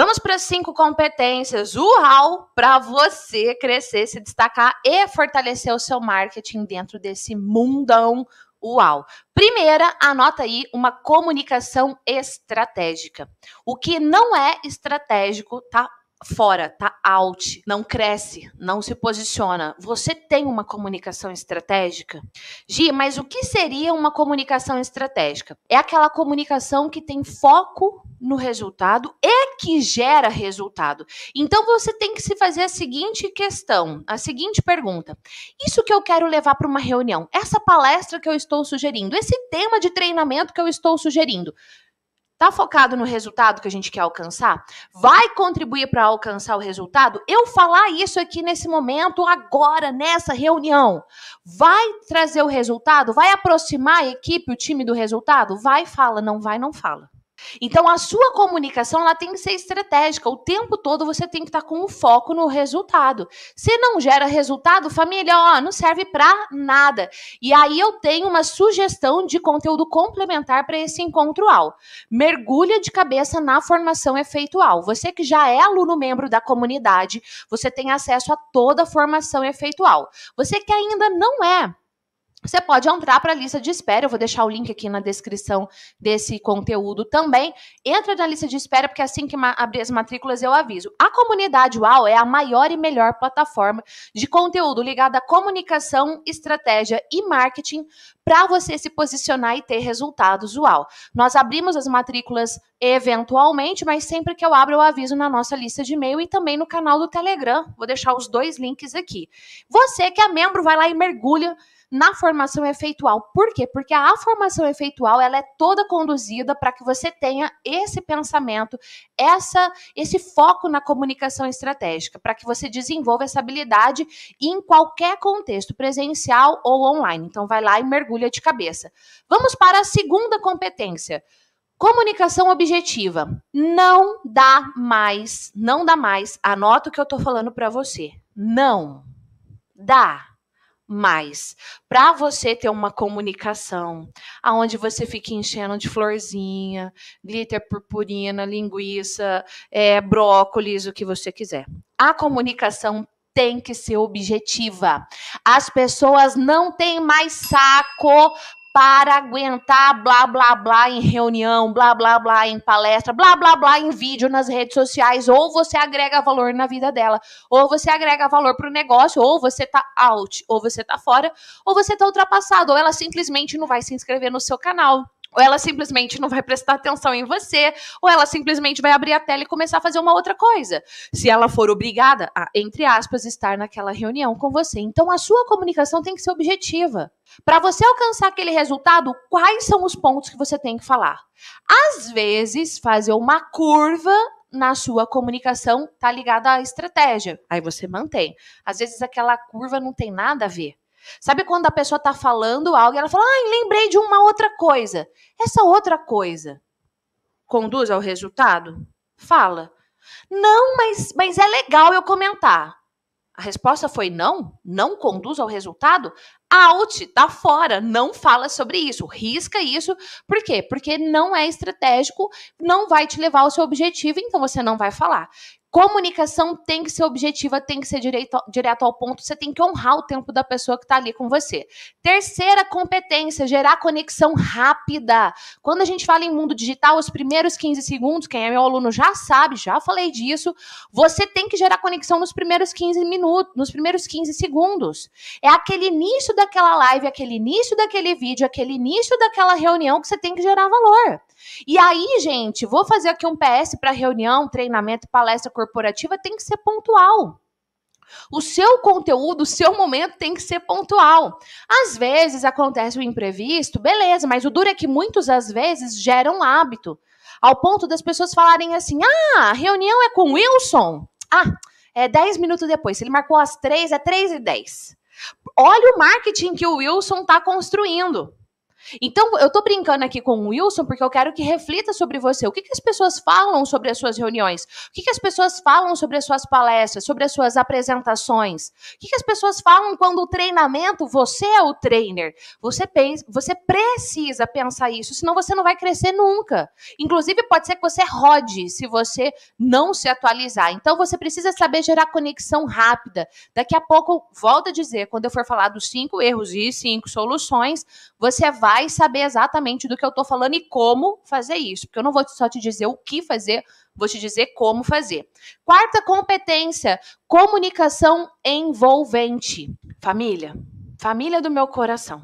Vamos para as cinco competências Uau! para você crescer, se destacar e fortalecer o seu marketing dentro desse mundão UAU. Primeira, anota aí uma comunicação estratégica. O que não é estratégico tá fora, tá out, não cresce, não se posiciona. Você tem uma comunicação estratégica? Gi, mas o que seria uma comunicação estratégica? É aquela comunicação que tem foco no resultado e que gera resultado. Então você tem que se fazer a seguinte questão, a seguinte pergunta: isso que eu quero levar para uma reunião, essa palestra que eu estou sugerindo, esse tema de treinamento que eu estou sugerindo, Tá focado no resultado que a gente quer alcançar? Vai contribuir para alcançar o resultado? Eu falar isso aqui nesse momento, agora, nessa reunião, vai trazer o resultado? Vai aproximar a equipe, o time do resultado? Vai, fala. Não vai, não fala. Então, a sua comunicação ela tem que ser estratégica. O tempo todo você tem que estar com o foco no resultado. Se não gera resultado, família, ó, não serve para nada. E aí eu tenho uma sugestão de conteúdo complementar para esse encontro-al. Mergulha de cabeça na formação efeitual. Você que já é aluno membro da comunidade, você tem acesso a toda a formação efeitual. Você que ainda não é, você pode entrar para a lista de espera, eu vou deixar o link aqui na descrição desse conteúdo também. Entra na lista de espera, porque é assim que abrir as matrículas eu aviso. A comunidade UAU é a maior e melhor plataforma de conteúdo ligada à comunicação, estratégia e marketing para você se posicionar e ter resultados UAU. Nós abrimos as matrículas eventualmente, mas sempre que eu abro eu aviso na nossa lista de e-mail e também no canal do Telegram. Vou deixar os dois links aqui. Você que é membro, vai lá e mergulha na formação efeitual. Por quê? Porque a formação efeitual ela é toda conduzida para que você tenha esse pensamento, essa, esse foco na comunicação estratégica, para que você desenvolva essa habilidade em qualquer contexto, presencial ou online. Então, vai lá e mergulha de cabeça. Vamos para a segunda competência. Comunicação objetiva. Não dá mais, não dá mais. Anota o que eu tô falando para você. Não dá mais, para você ter uma comunicação aonde você fica enchendo de florzinha, glitter, purpurina, linguiça, é, brócolis, o que você quiser. A comunicação tem que ser objetiva. As pessoas não têm mais saco para aguentar blá blá blá em reunião, blá blá blá em palestra, blá blá blá em vídeo nas redes sociais, ou você agrega valor na vida dela, ou você agrega valor para o negócio, ou você tá out, ou você tá fora, ou você tá ultrapassado, ou ela simplesmente não vai se inscrever no seu canal ou ela simplesmente não vai prestar atenção em você, ou ela simplesmente vai abrir a tela e começar a fazer uma outra coisa. Se ela for obrigada a, entre aspas, estar naquela reunião com você. Então a sua comunicação tem que ser objetiva. Para você alcançar aquele resultado, quais são os pontos que você tem que falar? Às vezes, fazer uma curva na sua comunicação tá ligada à estratégia. Aí você mantém. Às vezes aquela curva não tem nada a ver. Sabe quando a pessoa está falando algo e ela fala, ai, ah, lembrei de uma outra coisa. Essa outra coisa conduz ao resultado? Fala. Não, mas, mas é legal eu comentar. A resposta foi não? Não conduz ao resultado? out, tá fora, não fala sobre isso, risca isso. Por quê? Porque não é estratégico, não vai te levar ao seu objetivo, então você não vai falar. Comunicação tem que ser objetiva, tem que ser direito, direto ao ponto, você tem que honrar o tempo da pessoa que está ali com você. Terceira competência, gerar conexão rápida. Quando a gente fala em mundo digital, os primeiros 15 segundos, quem é meu aluno já sabe, já falei disso, você tem que gerar conexão nos primeiros 15 minutos, nos primeiros 15 segundos. É aquele início daquela live, aquele início daquele vídeo, aquele início daquela reunião que você tem que gerar valor. E aí, gente, vou fazer aqui um PS para reunião, treinamento, palestra corporativa, tem que ser pontual. O seu conteúdo, o seu momento tem que ser pontual. Às vezes acontece o um imprevisto, beleza, mas o duro é que muitas às vezes geram um hábito, ao ponto das pessoas falarem assim: "Ah, a reunião é com Wilson". Ah, é 10 minutos depois. Se ele marcou às 3, é 3 e 10. Olha o marketing que o Wilson está construindo. Então, eu tô brincando aqui com o Wilson porque eu quero que reflita sobre você. O que, que as pessoas falam sobre as suas reuniões? O que, que as pessoas falam sobre as suas palestras, sobre as suas apresentações? O que, que as pessoas falam quando o treinamento, você é o trainer? Você, pensa, você precisa pensar isso, senão você não vai crescer nunca. Inclusive, pode ser que você rode se você não se atualizar. Então, você precisa saber gerar conexão rápida. Daqui a pouco, volto a dizer, quando eu for falar dos cinco erros e cinco soluções, você vai vai saber exatamente do que eu estou falando e como fazer isso, porque eu não vou só te dizer o que fazer, vou te dizer como fazer. Quarta competência: comunicação envolvente. Família, família do meu coração.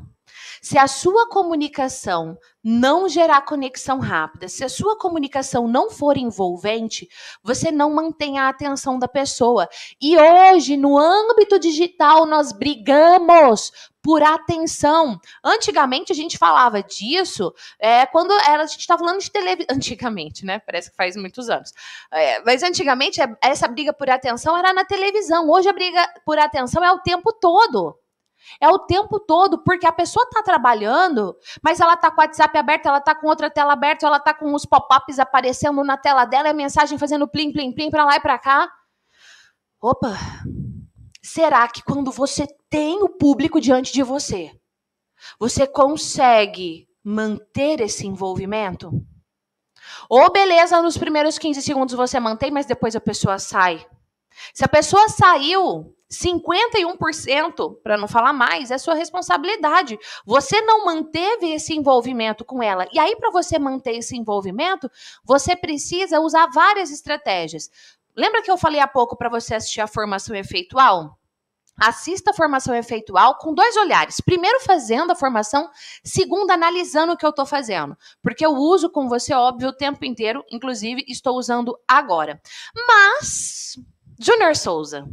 Se a sua comunicação não gerar conexão rápida, se a sua comunicação não for envolvente, você não mantém a atenção da pessoa. E hoje, no âmbito digital, nós brigamos por atenção. Antigamente a gente falava disso é, quando era, a gente estava tá falando de televisão. Antigamente, né? Parece que faz muitos anos. É, mas antigamente é, essa briga por atenção era na televisão. Hoje a briga por atenção é o tempo todo. É o tempo todo, porque a pessoa está trabalhando, mas ela está com o WhatsApp aberto, ela está com outra tela aberta, ela está com os pop-ups aparecendo na tela dela, a é mensagem fazendo plim, plim, plim para lá e para cá. Opa! Será que quando você tem o público diante de você, você consegue manter esse envolvimento? Ou beleza, nos primeiros 15 segundos você mantém, mas depois a pessoa sai. Se a pessoa saiu, 51%, para não falar mais, é sua responsabilidade. Você não manteve esse envolvimento com ela. E aí, para você manter esse envolvimento, você precisa usar várias estratégias. Lembra que eu falei há pouco para você assistir a formação efeitual? Assista a formação efeitual com dois olhares. Primeiro, fazendo a formação. Segundo, analisando o que eu estou fazendo. Porque eu uso com você, óbvio, o tempo inteiro. Inclusive, estou usando agora. Mas, Junior Souza,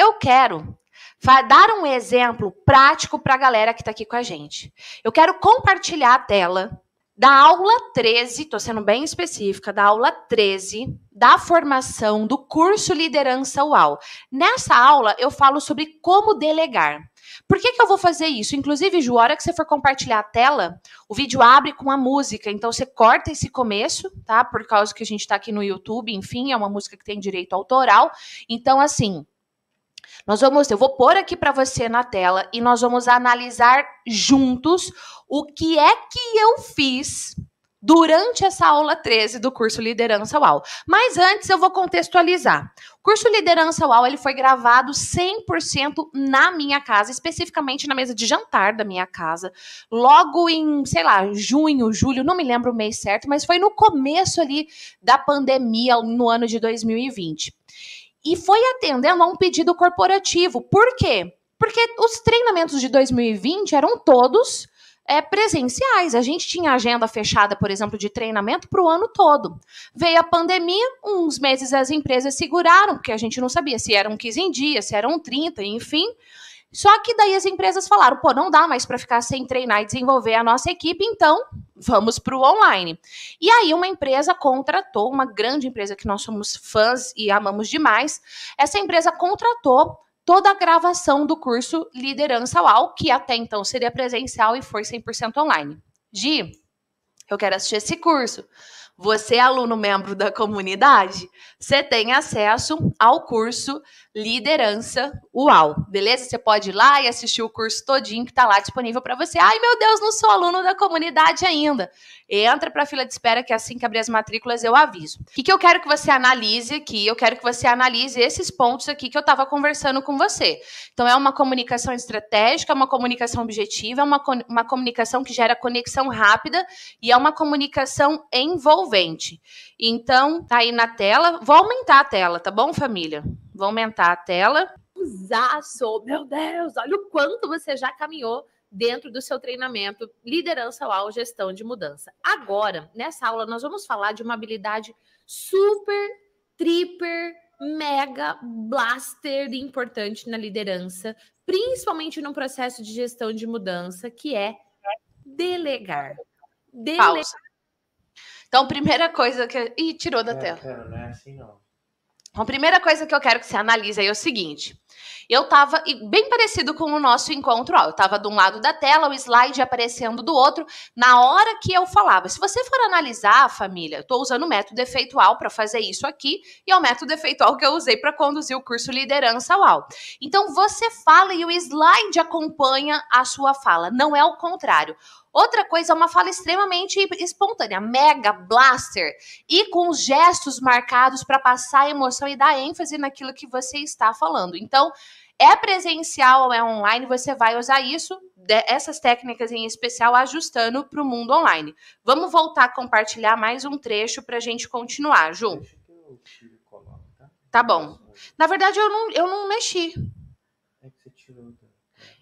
eu quero dar um exemplo prático para a galera que está aqui com a gente. Eu quero compartilhar a tela da aula 13, estou sendo bem específica, da aula 13 da formação do curso Liderança UAU. Nessa aula, eu falo sobre como delegar. Por que, que eu vou fazer isso? Inclusive, Ju, a hora que você for compartilhar a tela, o vídeo abre com a música, então você corta esse começo, tá? Por causa que a gente está aqui no YouTube, enfim, é uma música que tem direito autoral. Então, assim, nós vamos, eu vou pôr aqui para você na tela e nós vamos analisar juntos o que é que eu fiz durante essa aula 13 do curso Liderança UAU. Mas antes eu vou contextualizar. O curso Liderança UAU ele foi gravado 100% na minha casa, especificamente na mesa de jantar da minha casa, logo em, sei lá, junho, julho, não me lembro o mês certo, mas foi no começo ali da pandemia no ano de 2020 e foi atendendo a um pedido corporativo. Por quê? Porque os treinamentos de 2020 eram todos é, presenciais. A gente tinha agenda fechada, por exemplo, de treinamento para o ano todo. Veio a pandemia, uns meses as empresas seguraram, porque a gente não sabia se eram 15 dias, se eram 30, enfim. Só que daí as empresas falaram, pô, não dá mais para ficar sem treinar e desenvolver a nossa equipe, então vamos para o online. E aí uma empresa contratou, uma grande empresa que nós somos fãs e amamos demais, essa empresa contratou toda a gravação do curso Liderança UAU, que até então seria presencial e foi 100% online. Gi, eu quero assistir esse curso. Você é aluno membro da comunidade, você tem acesso ao curso Liderança UAU, beleza? Você pode ir lá e assistir o curso todinho que está lá disponível para você. Ai, meu Deus, não sou aluno da comunidade ainda. Entra para a fila de espera que é assim que abrir as matrículas eu aviso. O que, que eu quero que você analise aqui? Eu quero que você analise esses pontos aqui que eu estava conversando com você. Então, é uma comunicação estratégica, é uma comunicação objetiva, é uma, uma comunicação que gera conexão rápida e é uma comunicação envolvente solvente. Então, tá aí na tela. Vou aumentar a tela, tá bom, família? Vou aumentar a tela. Usaço, meu Deus, olha o quanto você já caminhou dentro do seu treinamento Liderança ao Gestão de Mudança. Agora, nessa aula, nós vamos falar de uma habilidade super, triper, mega blaster importante na liderança, principalmente no processo de gestão de mudança, que é delegar. Delegar. Pausa. Então, primeira coisa que. Eu... tirou da é, tela. não é assim, não. Então, a primeira coisa que eu quero que você analise aí é o seguinte. Eu estava bem parecido com o nosso encontro, ó. Eu estava de um lado da tela, o slide aparecendo do outro, na hora que eu falava. Se você for analisar, família, eu estou usando o método efeitual para fazer isso aqui, e é o método efeitual que eu usei para conduzir o curso Liderança UAU. Então, você fala e o slide acompanha a sua fala, não é o contrário. Outra coisa é uma fala extremamente espontânea, mega blaster, e com gestos marcados para passar emoção e dar ênfase naquilo que você está falando. Então, é presencial ou é online, você vai usar isso, essas técnicas em especial, ajustando para o mundo online. Vamos voltar a compartilhar mais um trecho para a gente continuar, Ju. Tá? tá bom. Na verdade, eu não, eu não mexi. É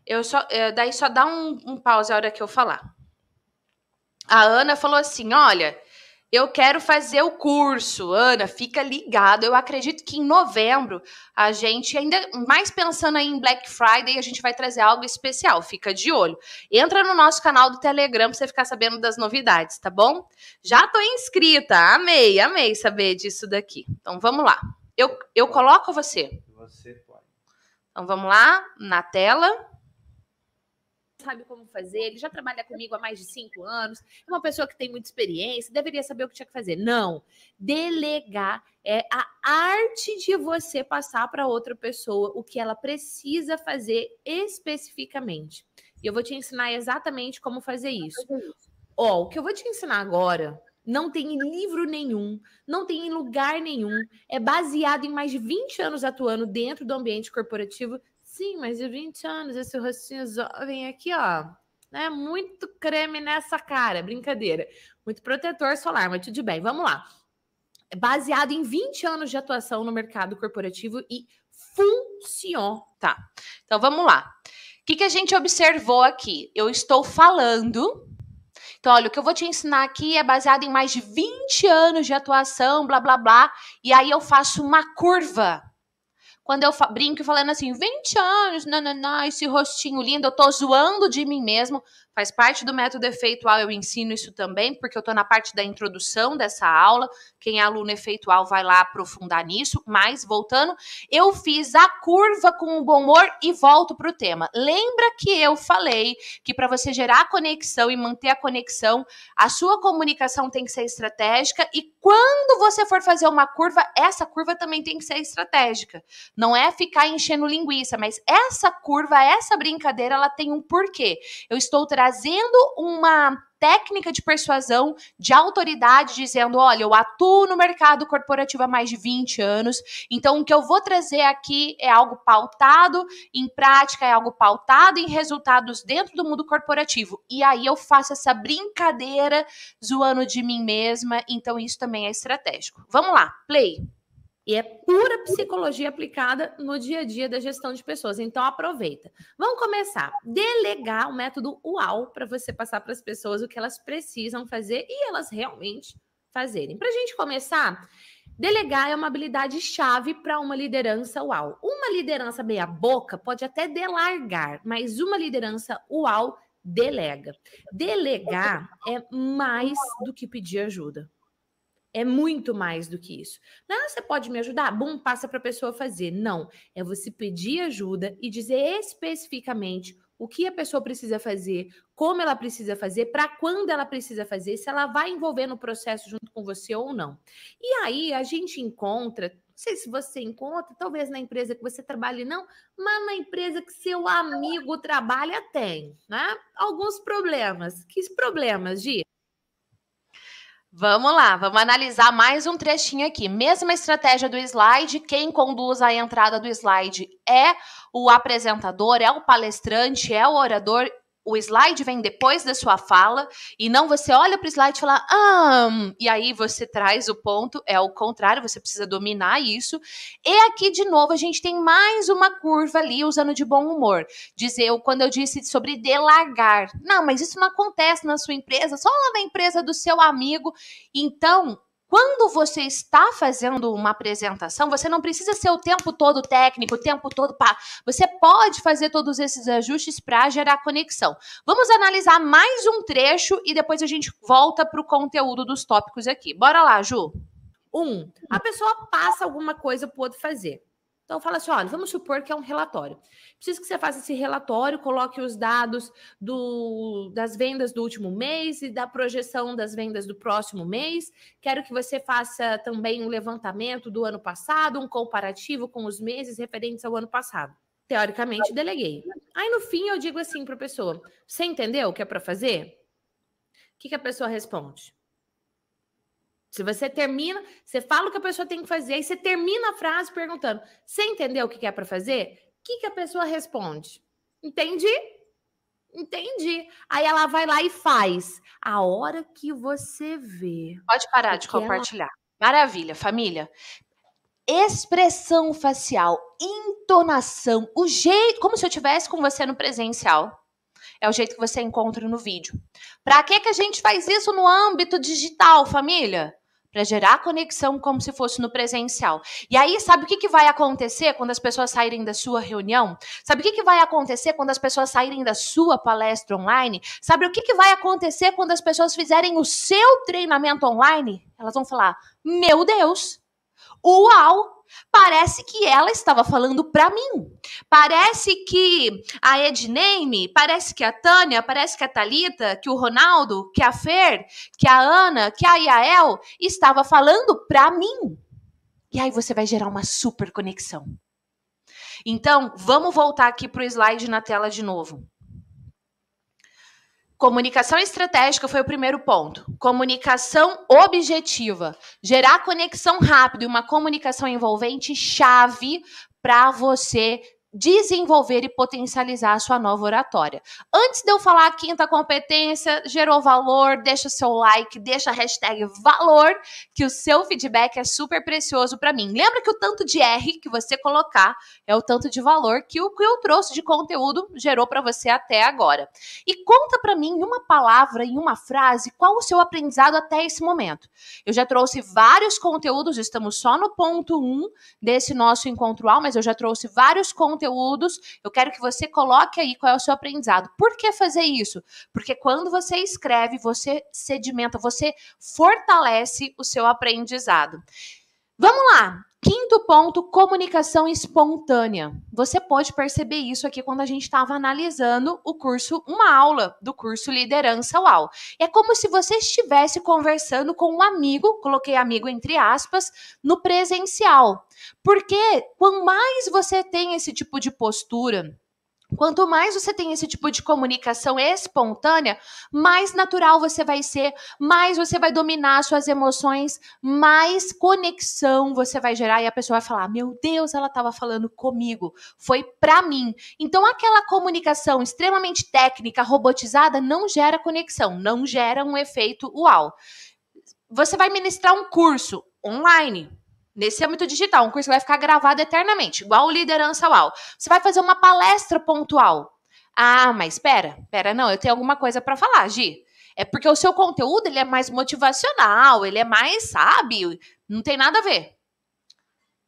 eu só, é, daí só dá um, um pause a hora que eu falar a Ana falou assim: olha, eu quero fazer o curso. Ana, fica ligado. Eu acredito que em novembro a gente, ainda mais pensando aí em Black Friday, a gente vai trazer algo especial. Fica de olho. Entra no nosso canal do Telegram para você ficar sabendo das novidades, tá bom? Já tô inscrita. Amei, amei saber disso daqui. Então vamos lá. Eu, eu coloco você? Você pode. Então vamos lá, na tela sabe como fazer, ele já trabalha comigo há mais de cinco anos, é uma pessoa que tem muita experiência, deveria saber o que tinha que fazer. Não. Delegar é a arte de você passar para outra pessoa o que ela precisa fazer especificamente. E eu vou te ensinar exatamente como fazer isso. Ó, o que eu vou te ensinar agora não tem em livro nenhum, não tem em lugar nenhum, é baseado em mais de 20 anos atuando dentro do ambiente corporativo Sim, mas de 20 anos, esse rostinho jovem aqui, ó. Né? Muito creme nessa cara, brincadeira. Muito protetor solar, mas tudo bem, vamos lá. Baseado em 20 anos de atuação no mercado corporativo e funciona. Tá, então vamos lá. O que, que a gente observou aqui? Eu estou falando então, olha, o que eu vou te ensinar aqui é baseado em mais de 20 anos de atuação, blá blá blá. E aí eu faço uma curva quando eu brinco falando assim, 20 anos, nananá, esse rostinho lindo, eu tô zoando de mim mesmo. Faz parte do método efeitual, eu ensino isso também, porque eu tô na parte da introdução dessa aula. Quem é aluno efeitual vai lá aprofundar nisso. Mas, voltando, eu fiz a curva com o bom humor e volto pro tema. Lembra que eu falei que para você gerar conexão e manter a conexão, a sua comunicação tem que ser estratégica e quando você for fazer uma curva, essa curva também tem que ser estratégica. Não é ficar enchendo linguiça, mas essa curva, essa brincadeira, ela tem um porquê. Eu estou trazendo uma técnica de persuasão, de autoridade, dizendo: olha, eu atuo no mercado corporativo há mais de 20 anos, então o que eu vou trazer aqui é algo pautado em prática, é algo pautado em resultados dentro do mundo corporativo. E aí eu faço essa brincadeira zoando de mim mesma, então isso também é estratégico. Vamos lá, play. E é pura psicologia aplicada no dia a dia da gestão de pessoas. Então aproveita. Vamos começar. Delegar o método UAU para você passar para as pessoas o que elas precisam fazer e elas realmente fazerem. Para a gente começar, delegar é uma habilidade chave para uma liderança UAU. Uma liderança meia boca pode até delargar, mas uma liderança UAU delega. Delegar é mais do que pedir ajuda. É muito mais do que isso. Não, é você pode me ajudar? Bum, passa para a pessoa fazer. Não, é você pedir ajuda e dizer especificamente o que a pessoa precisa fazer, como ela precisa fazer, para quando ela precisa fazer, se ela vai envolver no processo junto com você ou não. E aí a gente encontra, não sei se você encontra, talvez na empresa que você trabalhe não, mas na empresa que seu amigo trabalha tem, né? Alguns problemas. Que problemas, Gia? Vamos lá, vamos analisar mais um trechinho aqui. Mesma estratégia do slide, quem conduz a entrada do slide é o apresentador, é o palestrante, é o orador o slide vem depois da sua fala e não você olha para o slide e fala, ah, e aí você traz o ponto, é o contrário, você precisa dominar isso. E aqui, de novo, a gente tem mais uma curva ali usando de bom humor. Dizer, quando eu disse sobre delargar, não, mas isso não acontece na sua empresa, só lá na empresa do seu amigo. Então, quando você está fazendo uma apresentação, você não precisa ser o tempo todo técnico, o tempo todo pá. Você pode fazer todos esses ajustes para gerar conexão. Vamos analisar mais um trecho e depois a gente volta para o conteúdo dos tópicos aqui. Bora lá, Ju. Um, a pessoa passa alguma coisa para o outro fazer. Então, fala assim: olha, vamos supor que é um relatório. Preciso que você faça esse relatório, coloque os dados do, das vendas do último mês e da projeção das vendas do próximo mês. Quero que você faça também um levantamento do ano passado, um comparativo com os meses referentes ao ano passado. Teoricamente, deleguei. Aí, no fim, eu digo assim para a pessoa: você entendeu o que é para fazer? O que, que a pessoa responde? Se você termina, você fala o que a pessoa tem que fazer, aí você termina a frase perguntando: você entendeu o que é para fazer? O que, que a pessoa responde? Entendi? Entendi. Aí ela vai lá e faz. A hora que você vê. Pode parar de compartilhar. Ela... Maravilha, família. Expressão facial, entonação, o jeito, como se eu tivesse com você no presencial. É o jeito que você encontra no vídeo. Para que, que a gente faz isso no âmbito digital, família? Para gerar conexão como se fosse no presencial. E aí, sabe o que, que vai acontecer quando as pessoas saírem da sua reunião? Sabe o que, que vai acontecer quando as pessoas saírem da sua palestra online? Sabe o que, que vai acontecer quando as pessoas fizerem o seu treinamento online? Elas vão falar: Meu Deus! Uau! parece que ela estava falando para mim. Parece que a Edname, parece que a Tânia, parece que a Talita, que o Ronaldo, que a Fer, que a Ana, que a Yael estava falando para mim. E aí você vai gerar uma super conexão. Então, vamos voltar aqui pro slide na tela de novo. Comunicação estratégica foi o primeiro ponto. Comunicação objetiva. Gerar conexão rápida e uma comunicação envolvente chave para você desenvolver e potencializar a sua nova oratória. Antes de eu falar a quinta competência, gerou valor, deixa o seu like, deixa a hashtag valor, que o seu feedback é super precioso para mim. Lembra que o tanto de R que você colocar é o tanto de valor que o que eu trouxe de conteúdo gerou para você até agora. E conta para mim em uma palavra, em uma frase, qual o seu aprendizado até esse momento. Eu já trouxe vários conteúdos, estamos só no ponto 1 um desse nosso encontro, mas eu já trouxe vários conteúdos conteúdos. Eu quero que você coloque aí qual é o seu aprendizado. Por que fazer isso? Porque quando você escreve, você sedimenta, você fortalece o seu aprendizado. Vamos lá! Quinto ponto, comunicação espontânea. Você pode perceber isso aqui quando a gente estava analisando o curso, uma aula do curso Liderança UAU. É como se você estivesse conversando com um amigo, coloquei amigo entre aspas, no presencial. Porque quanto mais você tem esse tipo de postura, Quanto mais você tem esse tipo de comunicação espontânea, mais natural você vai ser, mais você vai dominar suas emoções, mais conexão você vai gerar e a pessoa vai falar: "Meu Deus, ela estava falando comigo, foi para mim". Então aquela comunicação extremamente técnica, robotizada não gera conexão, não gera um efeito uau. Você vai ministrar um curso online, nesse âmbito digital, um curso que vai ficar gravado eternamente, igual o Liderança UAU. Você vai fazer uma palestra pontual. Ah, mas espera, espera, não, eu tenho alguma coisa para falar, Gi. É porque o seu conteúdo ele é mais motivacional, ele é mais, sabe, não tem nada a ver.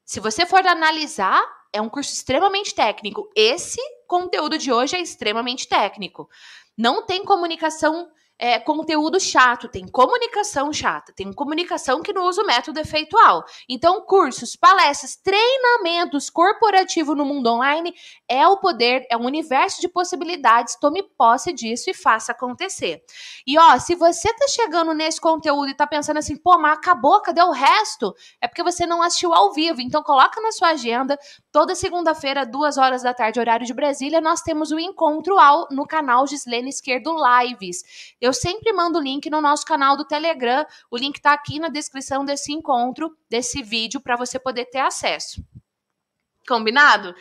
Se você for analisar, é um curso extremamente técnico. Esse conteúdo de hoje é extremamente técnico. Não tem comunicação é, conteúdo chato, tem comunicação chata, tem comunicação que não usa o método efeitual. Então, cursos, palestras, treinamentos corporativo no mundo online é o poder, é um universo de possibilidades. Tome posse disso e faça acontecer. E ó, se você tá chegando nesse conteúdo e tá pensando assim, pô, mas acabou, cadê o resto? É porque você não assistiu ao vivo. Então, coloca na sua agenda, toda segunda-feira, duas horas da tarde, horário de Brasília, nós temos o um encontro ao, no canal Gislene Esquerdo Lives. Eu eu sempre mando o link no nosso canal do Telegram. O link está aqui na descrição desse encontro, desse vídeo, para você poder ter acesso. Combinado?